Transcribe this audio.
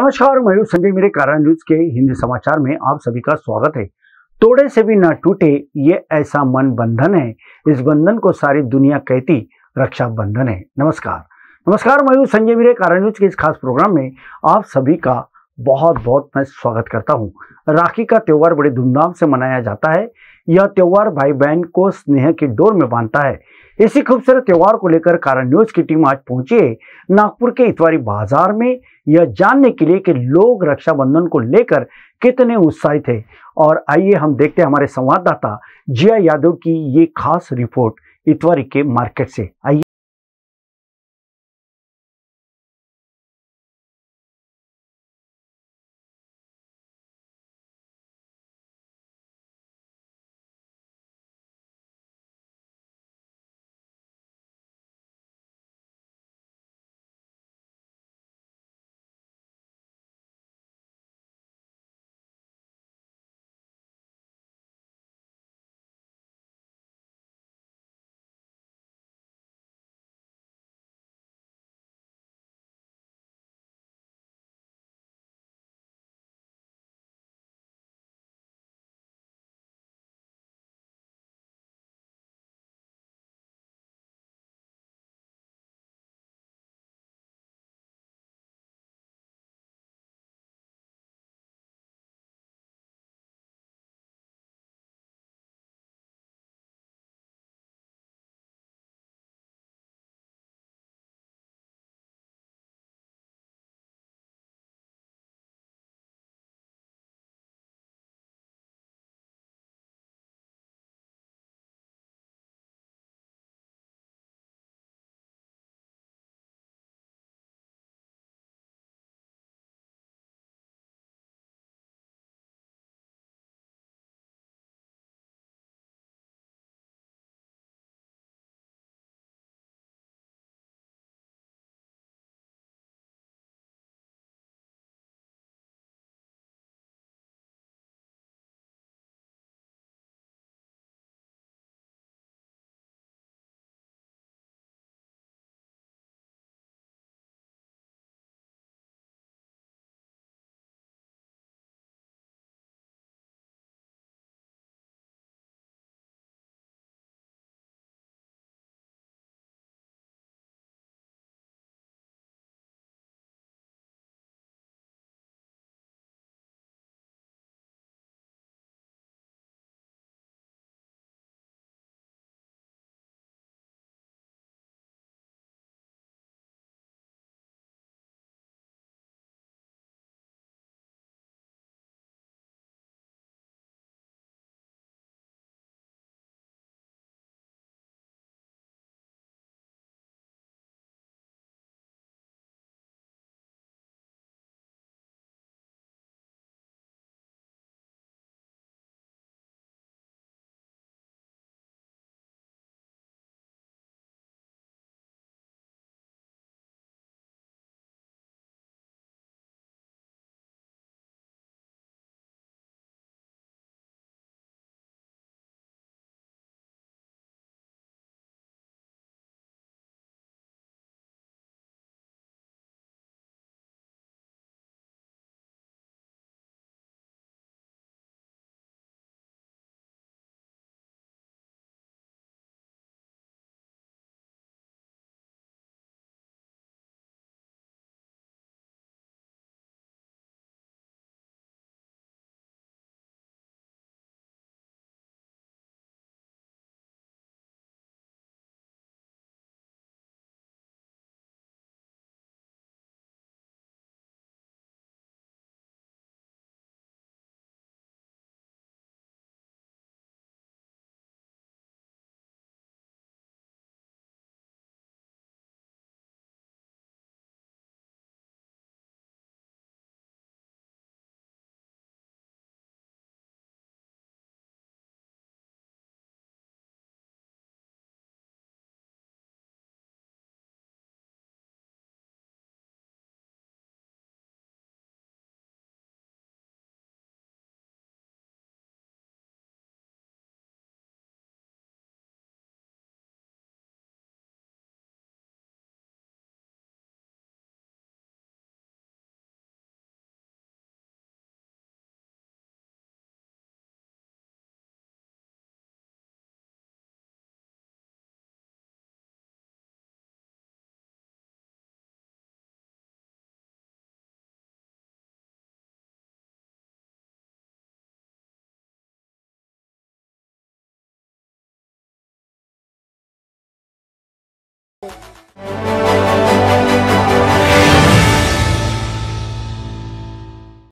नमस्कार मयूर संजय मेरे कारण न्यूज के हिंदी समाचार में आप सभी का स्वागत है तोड़े से भी ना टूटे ये ऐसा मन बंधन है इस बंधन को सारी दुनिया कहती रक्षा बंधन है नमस्कार नमस्कार मयूर संजय मेरे कारण न्यूज के इस खास प्रोग्राम में आप सभी का बहुत बहुत मैं स्वागत करता हूँ राखी का त्यौहार बड़े धूमधाम से मनाया जाता है यह त्यौहार भाई बहन को स्नेह की डोर में बांधता है इसी खूबसूरत त्यौहार को लेकर कारण न्यूज की टीम आज पहुंची है नागपुर के इतवारी बाजार में यह जानने के लिए कि लोग रक्षाबंधन को लेकर कितने उत्साहित है और आइए हम देखते हैं हमारे संवाददाता जिया यादव की ये खास रिपोर्ट इतवारी के मार्केट से आइए